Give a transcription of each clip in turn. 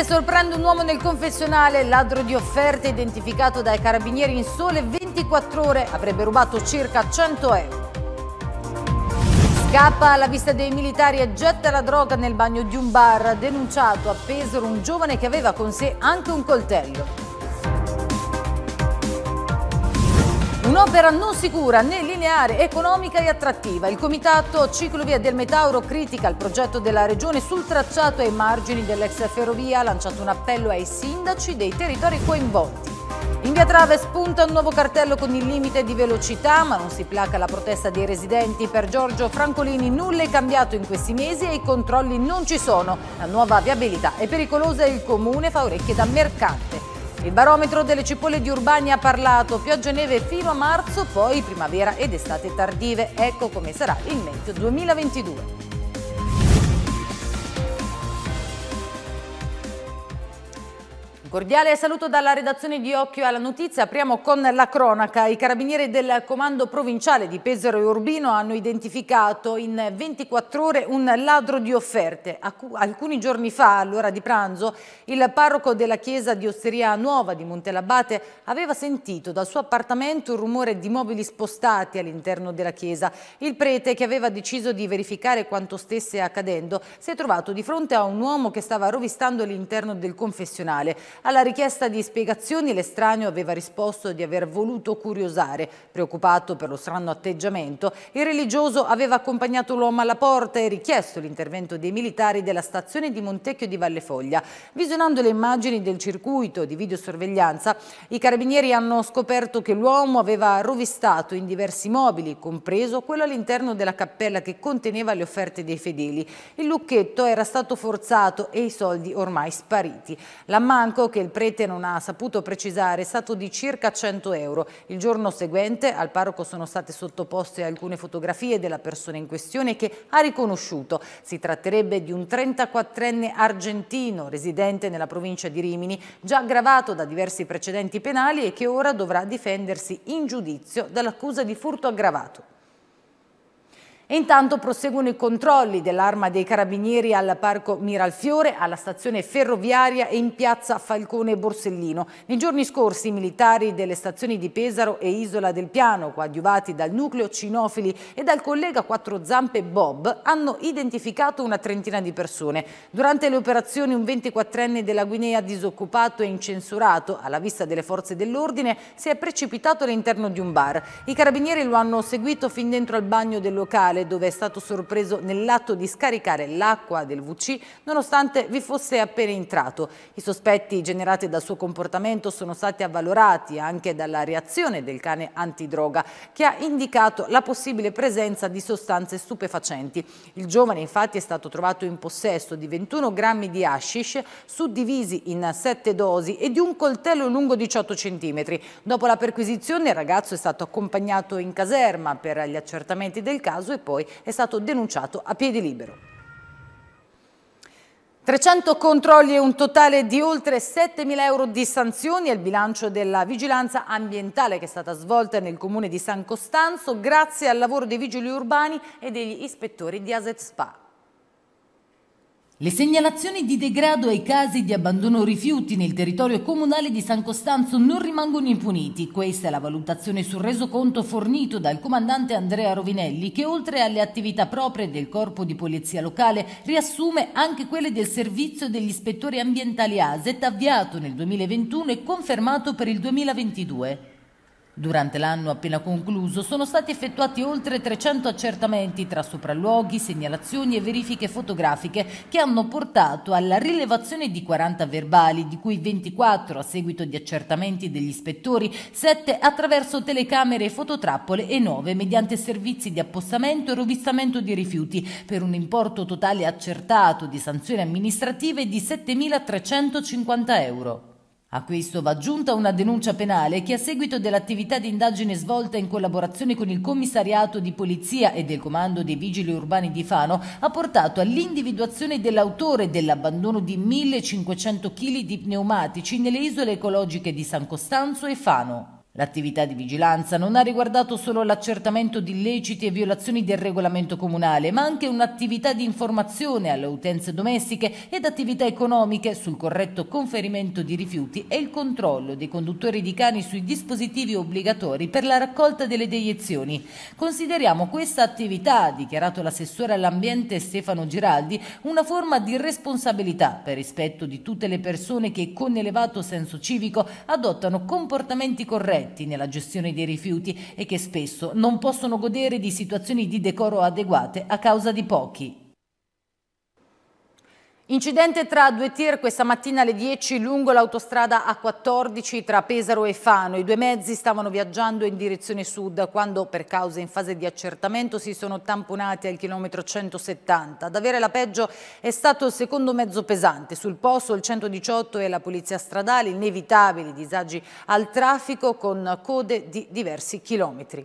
Firenze sorprende un uomo nel confessionale, ladro di offerte identificato dai carabinieri in sole 24 ore, avrebbe rubato circa 100 euro. Scappa alla vista dei militari e getta la droga nel bagno di un bar, denunciato a Pesaro un giovane che aveva con sé anche un coltello. Un'opera non sicura né lineare, economica e attrattiva. Il Comitato Ciclovia del Metauro critica il progetto della Regione sul tracciato ai margini dell'ex ferrovia, ha lanciato un appello ai sindaci dei territori coinvolti. In via Trave spunta un nuovo cartello con il limite di velocità, ma non si placa la protesta dei residenti. Per Giorgio Francolini nulla è cambiato in questi mesi e i controlli non ci sono. La nuova viabilità è pericolosa e il comune fa orecchie da mercato. Il barometro delle cipolle di Urbania ha parlato, pioggia e neve fino a marzo, poi primavera ed estate tardive. Ecco come sarà il meteo 2022. Cordiale saluto dalla redazione di Occhio alla Notizia. Apriamo con la cronaca. I carabinieri del comando provinciale di Pesaro e Urbino hanno identificato in 24 ore un ladro di offerte. Alcuni giorni fa, all'ora di pranzo, il parroco della chiesa di Osteria Nuova di Montelabate aveva sentito dal suo appartamento il rumore di mobili spostati all'interno della chiesa. Il prete, che aveva deciso di verificare quanto stesse accadendo, si è trovato di fronte a un uomo che stava rovistando l'interno del confessionale. Alla richiesta di spiegazioni l'estraneo aveva risposto di aver voluto curiosare. Preoccupato per lo strano atteggiamento, il religioso aveva accompagnato l'uomo alla porta e richiesto l'intervento dei militari della stazione di Montecchio di Vallefoglia. Visionando le immagini del circuito di videosorveglianza, i carabinieri hanno scoperto che l'uomo aveva rovistato in diversi mobili, compreso quello all'interno della cappella che conteneva le offerte dei fedeli. Il lucchetto era stato forzato e i soldi ormai spariti. L'ammanco che il prete non ha saputo precisare è stato di circa 100 euro. Il giorno seguente al parroco sono state sottoposte alcune fotografie della persona in questione che ha riconosciuto. Si tratterebbe di un 34enne argentino residente nella provincia di Rimini, già aggravato da diversi precedenti penali e che ora dovrà difendersi in giudizio dall'accusa di furto aggravato. Intanto proseguono i controlli dell'arma dei carabinieri al parco Miralfiore, alla stazione ferroviaria e in piazza Falcone Borsellino. Nei giorni scorsi i militari delle stazioni di Pesaro e Isola del Piano, coadiuvati dal nucleo Cinofili e dal collega Quattro Zampe Bob, hanno identificato una trentina di persone. Durante le operazioni un 24enne della Guinea disoccupato e incensurato, alla vista delle forze dell'ordine, si è precipitato all'interno di un bar. I carabinieri lo hanno seguito fin dentro al bagno del locale locale dove è stato sorpreso nell'atto di scaricare l'acqua del VC nonostante vi fosse appena entrato. I sospetti generati dal suo comportamento sono stati avvalorati anche dalla reazione del cane antidroga che ha indicato la possibile presenza di sostanze stupefacenti. Il giovane infatti è stato trovato in possesso di 21 grammi di hashish suddivisi in 7 dosi e di un coltello lungo 18 cm. Dopo la perquisizione il ragazzo è stato accompagnato in caserma per gli accertamenti del caso e poi poi è stato denunciato a piedi libero. 300 controlli e un totale di oltre 7.000 euro di sanzioni è il bilancio della vigilanza ambientale che è stata svolta nel comune di San Costanzo grazie al lavoro dei vigili urbani e degli ispettori di Aset Spa. Le segnalazioni di degrado ai casi di abbandono rifiuti nel territorio comunale di San Costanzo non rimangono impuniti. Questa è la valutazione sul resoconto fornito dal comandante Andrea Rovinelli che oltre alle attività proprie del corpo di polizia locale riassume anche quelle del servizio degli ispettori ambientali ASET avviato nel 2021 e confermato per il 2022. Durante l'anno appena concluso sono stati effettuati oltre 300 accertamenti tra sopralluoghi, segnalazioni e verifiche fotografiche che hanno portato alla rilevazione di 40 verbali, di cui 24 a seguito di accertamenti degli ispettori, 7 attraverso telecamere e fototrappole e 9 mediante servizi di appostamento e rovistamento di rifiuti, per un importo totale accertato di sanzioni amministrative di 7.350 euro. A questo va aggiunta una denuncia penale che a seguito dell'attività di indagine svolta in collaborazione con il commissariato di polizia e del comando dei vigili urbani di Fano ha portato all'individuazione dell'autore dell'abbandono di 1500 kg di pneumatici nelle isole ecologiche di San Costanzo e Fano. L'attività di vigilanza non ha riguardato solo l'accertamento di illeciti e violazioni del regolamento comunale, ma anche un'attività di informazione alle utenze domestiche ed attività economiche sul corretto conferimento di rifiuti e il controllo dei conduttori di cani sui dispositivi obbligatori per la raccolta delle deiezioni. Consideriamo questa attività, ha dichiarato l'assessore all'ambiente Stefano Giraldi, una forma di responsabilità per rispetto di tutte le persone che con elevato senso civico adottano comportamenti corretti corretti nella gestione dei rifiuti e che spesso non possono godere di situazioni di decoro adeguate a causa di pochi. Incidente tra due tir questa mattina alle 10 lungo l'autostrada A14 tra Pesaro e Fano. I due mezzi stavano viaggiando in direzione sud quando per cause in fase di accertamento si sono tamponati al chilometro 170. Ad avere la peggio è stato il secondo mezzo pesante. Sul posto il 118 e la polizia stradale, inevitabili disagi al traffico con code di diversi chilometri.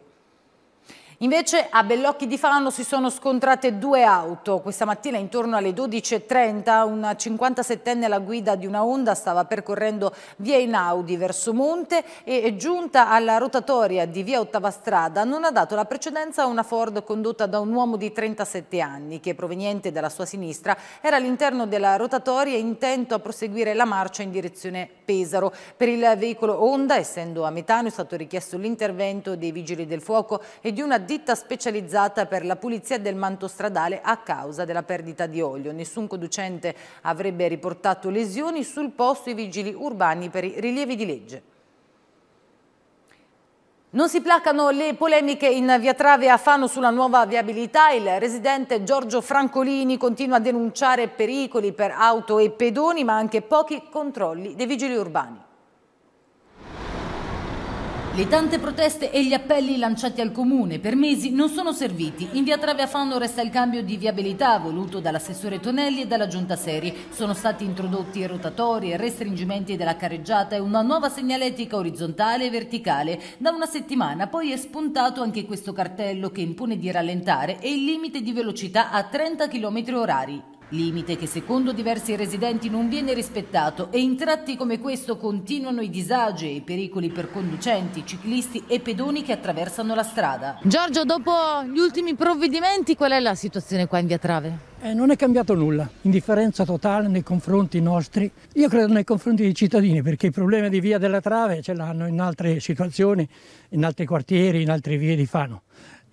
Invece a Bellocchi di Fano si sono scontrate due auto. Questa mattina intorno alle 12.30 una 57enne alla guida di una Honda stava percorrendo via Inaudi verso Monte e giunta alla rotatoria di via Ottava Strada non ha dato la precedenza a una Ford condotta da un uomo di 37 anni che proveniente dalla sua sinistra era all'interno della rotatoria intento a proseguire la marcia in direzione Pesaro. Per il veicolo Honda, essendo a metano, è stato richiesto l'intervento dei vigili del fuoco e di una ditta specializzata per la pulizia del manto stradale a causa della perdita di olio. Nessun conducente avrebbe riportato lesioni, sul posto i vigili urbani per i rilievi di legge. Non si placano le polemiche in via Trave a Fano sulla nuova viabilità. Il residente Giorgio Francolini continua a denunciare pericoli per auto e pedoni, ma anche pochi controlli dei vigili urbani. Le tante proteste e gli appelli lanciati al comune per mesi non sono serviti. In via Traviafano resta il cambio di viabilità voluto dall'assessore Tonelli e dalla giunta Seri. Sono stati introdotti rotatori, restringimenti della carreggiata e una nuova segnaletica orizzontale e verticale. Da una settimana poi è spuntato anche questo cartello che impone di rallentare e il limite di velocità a 30 km orari limite che secondo diversi residenti non viene rispettato e in tratti come questo continuano i disagi e i pericoli per conducenti, ciclisti e pedoni che attraversano la strada. Giorgio, dopo gli ultimi provvedimenti qual è la situazione qua in Via Trave? Eh, non è cambiato nulla, indifferenza totale nei confronti nostri, io credo nei confronti dei cittadini perché il problema di Via della Trave ce l'hanno in altre situazioni, in altri quartieri, in altre vie di Fano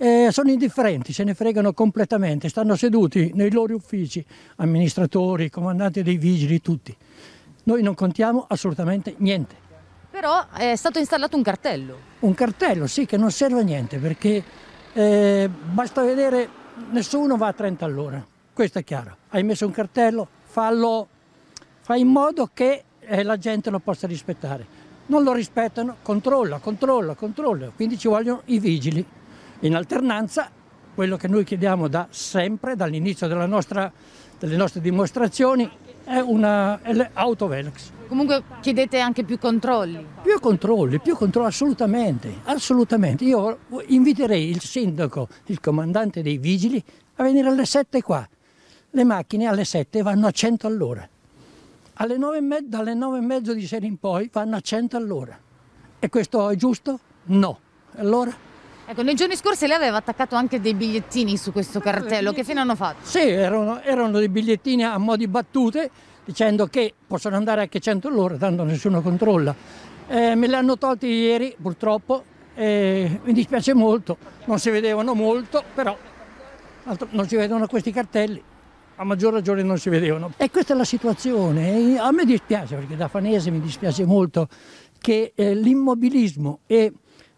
eh, sono indifferenti, se ne fregano completamente, stanno seduti nei loro uffici, amministratori, comandanti dei vigili, tutti. Noi non contiamo assolutamente niente. Però è stato installato un cartello. Un cartello, sì, che non serve a niente perché eh, basta vedere, nessuno va a 30 all'ora, questo è chiaro. Hai messo un cartello, fallo, fai in modo che eh, la gente lo possa rispettare. Non lo rispettano, controlla, controlla, controlla, quindi ci vogliono i vigili in alternanza, quello che noi chiediamo da sempre, dall'inizio delle nostre dimostrazioni, è un'autovelox. Comunque chiedete anche più controlli? Più controlli, più controlli, assolutamente, assolutamente. Io inviterei il sindaco, il comandante dei vigili, a venire alle 7 qua. Le macchine alle 7 vanno a 100 all'ora. Alle 9 e mezzo, dalle 9 e mezzo di sera in poi vanno a 100 all'ora. E questo è giusto? No. Allora? Ecco, nei giorni scorsi lei aveva attaccato anche dei bigliettini su questo cartello, che fine hanno fatto? Sì, erano, erano dei bigliettini a mo' di battute dicendo che possono andare anche 100 all'ora, tanto nessuno controlla. Eh, me li hanno tolti ieri, purtroppo, eh, mi dispiace molto, non si vedevano molto, però non si vedono questi cartelli, a maggior ragione non si vedevano. E questa è la situazione, a me dispiace perché da fanese mi dispiace molto che eh, l'immobilismo e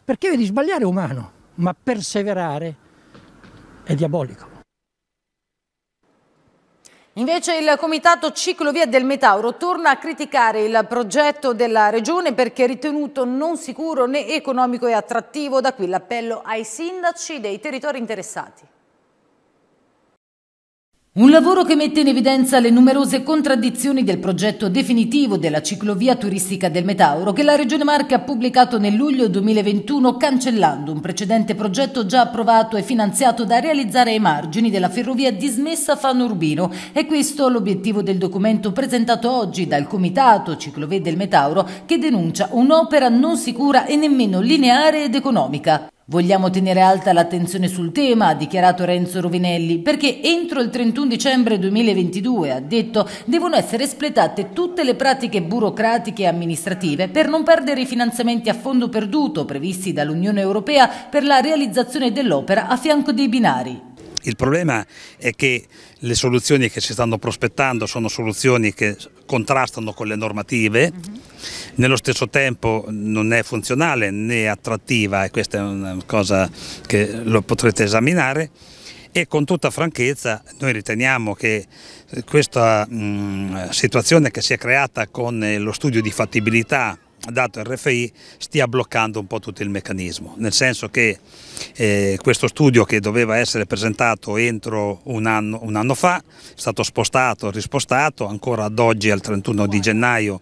perché vedi, sbagliare è umano, ma perseverare è diabolico. Invece il Comitato Ciclovia del Metauro torna a criticare il progetto della Regione perché ritenuto non sicuro né economico e attrattivo, da qui l'appello ai sindaci dei territori interessati. Un lavoro che mette in evidenza le numerose contraddizioni del progetto definitivo della ciclovia turistica del Metauro che la Regione Marche ha pubblicato nel luglio 2021 cancellando un precedente progetto già approvato e finanziato da realizzare ai margini della ferrovia dismessa Fano Urbino. e questo l'obiettivo del documento presentato oggi dal Comitato Ciclovie del Metauro che denuncia un'opera non sicura e nemmeno lineare ed economica. Vogliamo tenere alta l'attenzione sul tema, ha dichiarato Renzo Rovinelli, perché entro il 31 dicembre 2022, ha detto, devono essere espletate tutte le pratiche burocratiche e amministrative per non perdere i finanziamenti a fondo perduto previsti dall'Unione Europea per la realizzazione dell'opera a fianco dei binari. Il problema è che le soluzioni che si stanno prospettando sono soluzioni che contrastano con le normative, mhm nello stesso tempo non è funzionale né attrattiva e questa è una cosa che lo potrete esaminare e con tutta franchezza noi riteniamo che questa mh, situazione che si è creata con eh, lo studio di fattibilità dato RFI stia bloccando un po' tutto il meccanismo, nel senso che eh, questo studio che doveva essere presentato entro un anno, un anno fa è stato spostato, rispostato, ancora ad oggi al 31 di gennaio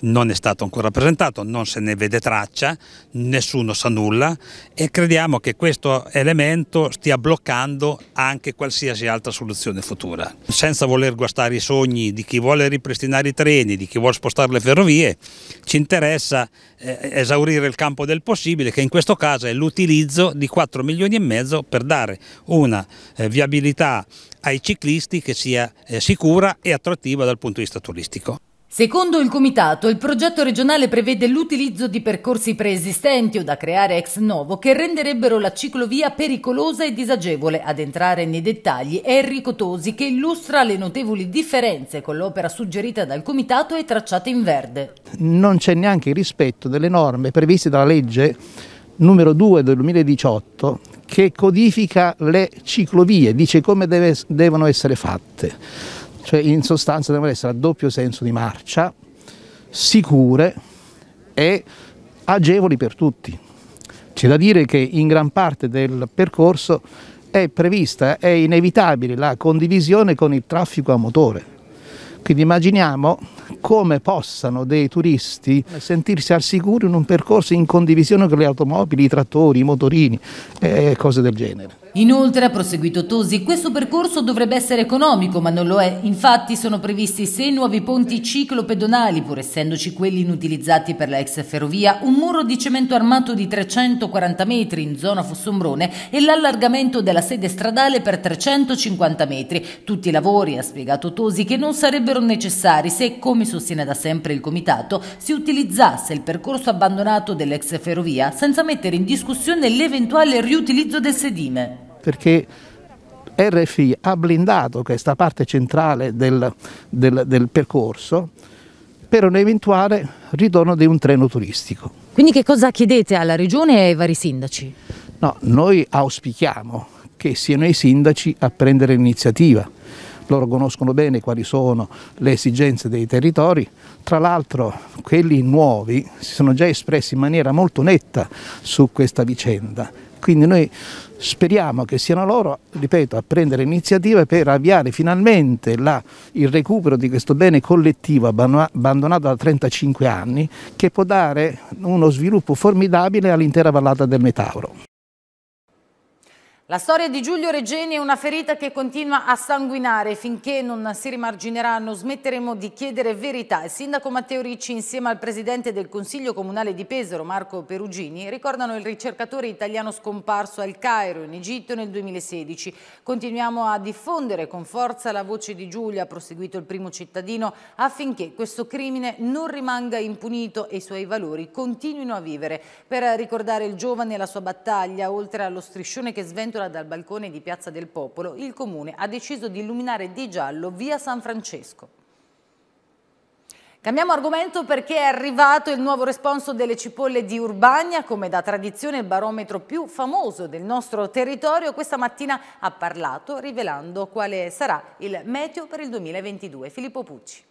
non è stato ancora presentato, non se ne vede traccia, nessuno sa nulla e crediamo che questo elemento stia bloccando anche qualsiasi altra soluzione futura. Senza voler guastare i sogni di chi vuole ripristinare i treni, di chi vuole spostare le ferrovie, ci interessa eh, esaurire il campo del possibile che in questo caso è l'utilizzo di 4 milioni e mezzo per dare una eh, viabilità ai ciclisti che sia eh, sicura e attrattiva dal punto di vista turistico. Secondo il Comitato, il progetto regionale prevede l'utilizzo di percorsi preesistenti o da creare ex novo che renderebbero la ciclovia pericolosa e disagevole. Ad entrare nei dettagli è Enrico Tosi che illustra le notevoli differenze con l'opera suggerita dal Comitato e tracciata in verde. Non c'è neanche il rispetto delle norme previste dalla legge numero 2 del 2018 che codifica le ciclovie, dice come deve, devono essere fatte, cioè in sostanza devono essere a doppio senso di marcia, sicure e agevoli per tutti. C'è da dire che in gran parte del percorso è prevista, è inevitabile la condivisione con il traffico a motore. Quindi immaginiamo come possano dei turisti sentirsi al sicuro in un percorso in condivisione con le automobili, i trattori, i motorini e cose del genere. Inoltre, ha proseguito Tosi, questo percorso dovrebbe essere economico, ma non lo è. Infatti sono previsti sei nuovi ponti ciclopedonali, pur essendoci quelli inutilizzati per la ex ferrovia, un muro di cemento armato di 340 metri in zona Fossombrone e l'allargamento della sede stradale per 350 metri. Tutti i lavori, ha spiegato Tosi, che non sarebbero necessari se, come sostiene da sempre il Comitato, si utilizzasse il percorso abbandonato dell'ex ferrovia senza mettere in discussione l'eventuale riutilizzo del sedime. Perché RFI ha blindato questa parte centrale del, del, del percorso per un eventuale ritorno di un treno turistico. Quindi che cosa chiedete alla Regione e ai vari sindaci? No, noi auspichiamo che siano i sindaci a prendere l'iniziativa loro conoscono bene quali sono le esigenze dei territori, tra l'altro quelli nuovi si sono già espressi in maniera molto netta su questa vicenda, quindi noi speriamo che siano loro, ripeto, a prendere iniziative per avviare finalmente la, il recupero di questo bene collettivo abbandonato da 35 anni che può dare uno sviluppo formidabile all'intera vallata del Metauro. La storia di Giulio Regeni è una ferita che continua a sanguinare. Finché non si rimargineranno smetteremo di chiedere verità. Il sindaco Matteo Ricci insieme al presidente del Consiglio Comunale di Pesaro, Marco Perugini, ricordano il ricercatore italiano scomparso al Cairo, in Egitto, nel 2016. Continuiamo a diffondere con forza la voce di Giulia, ha proseguito il primo cittadino, affinché questo crimine non rimanga impunito e i suoi valori continuino a vivere. Per ricordare il giovane e la sua battaglia, oltre allo striscione che sventola Cenerentola dal balcone di Piazza del Popolo, il Comune ha deciso di illuminare di giallo via San Francesco. Cambiamo argomento perché è arrivato il nuovo responso delle cipolle di Urbania, come da tradizione il barometro più famoso del nostro territorio. Questa mattina ha parlato rivelando quale sarà il meteo per il 2022. Filippo Pucci.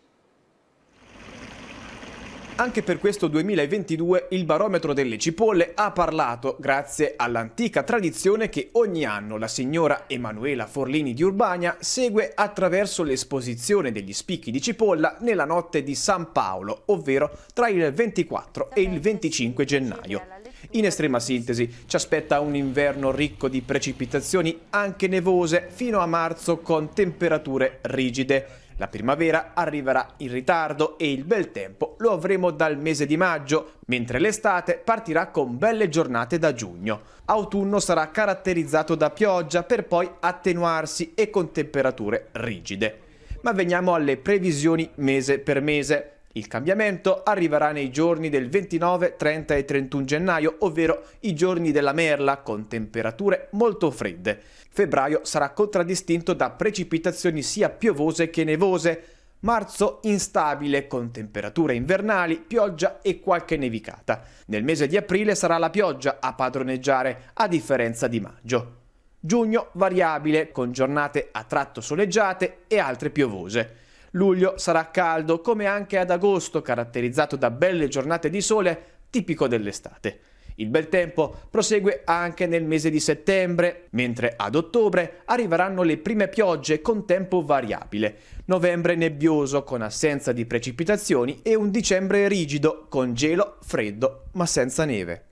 Anche per questo 2022 il barometro delle cipolle ha parlato grazie all'antica tradizione che ogni anno la signora Emanuela Forlini di Urbania segue attraverso l'esposizione degli spicchi di cipolla nella notte di San Paolo, ovvero tra il 24 e il 25 gennaio. In estrema sintesi, ci aspetta un inverno ricco di precipitazioni anche nevose fino a marzo con temperature rigide. La primavera arriverà in ritardo e il bel tempo lo avremo dal mese di maggio, mentre l'estate partirà con belle giornate da giugno. Autunno sarà caratterizzato da pioggia per poi attenuarsi e con temperature rigide. Ma veniamo alle previsioni mese per mese. Il cambiamento arriverà nei giorni del 29, 30 e 31 gennaio, ovvero i giorni della merla con temperature molto fredde. Febbraio sarà contraddistinto da precipitazioni sia piovose che nevose, Marzo instabile con temperature invernali, pioggia e qualche nevicata. Nel mese di aprile sarà la pioggia a padroneggiare, a differenza di maggio. Giugno variabile con giornate a tratto soleggiate e altre piovose. Luglio sarà caldo, come anche ad agosto, caratterizzato da belle giornate di sole, tipico dell'estate. Il bel tempo prosegue anche nel mese di settembre, mentre ad ottobre arriveranno le prime piogge con tempo variabile. Novembre nebbioso con assenza di precipitazioni e un dicembre rigido con gelo, freddo ma senza neve.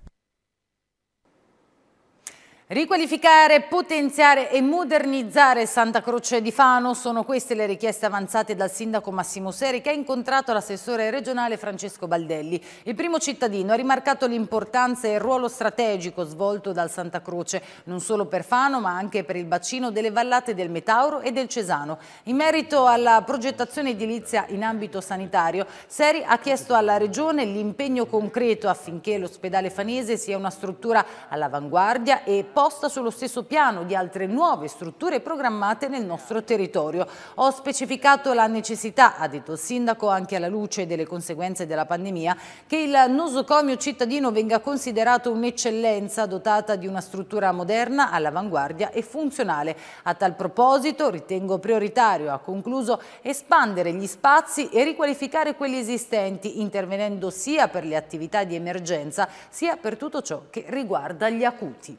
Riqualificare, potenziare e modernizzare Santa Croce di Fano sono queste le richieste avanzate dal sindaco Massimo Seri che ha incontrato l'assessore regionale Francesco Baldelli. Il primo cittadino ha rimarcato l'importanza e il ruolo strategico svolto dal Santa Croce non solo per Fano ma anche per il bacino delle vallate del Metauro e del Cesano. In merito alla progettazione edilizia in ambito sanitario Seri ha chiesto alla regione l'impegno concreto affinché l'ospedale fanese sia una struttura all'avanguardia e posta sullo stesso piano di altre nuove strutture programmate nel nostro territorio. Ho specificato la necessità, ha detto il sindaco, anche alla luce delle conseguenze della pandemia, che il nosocomio cittadino venga considerato un'eccellenza dotata di una struttura moderna, all'avanguardia e funzionale. A tal proposito ritengo prioritario, ha concluso, espandere gli spazi e riqualificare quelli esistenti, intervenendo sia per le attività di emergenza sia per tutto ciò che riguarda gli acuti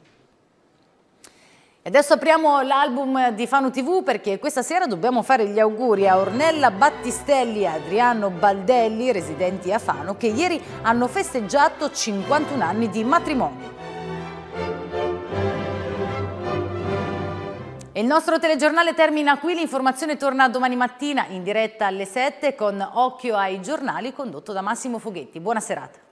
adesso apriamo l'album di Fano TV perché questa sera dobbiamo fare gli auguri a Ornella Battistelli e Adriano Baldelli, residenti a Fano, che ieri hanno festeggiato 51 anni di matrimonio. Il nostro telegiornale termina qui, l'informazione torna domani mattina in diretta alle 7 con Occhio ai giornali condotto da Massimo Foghetti. Buona serata.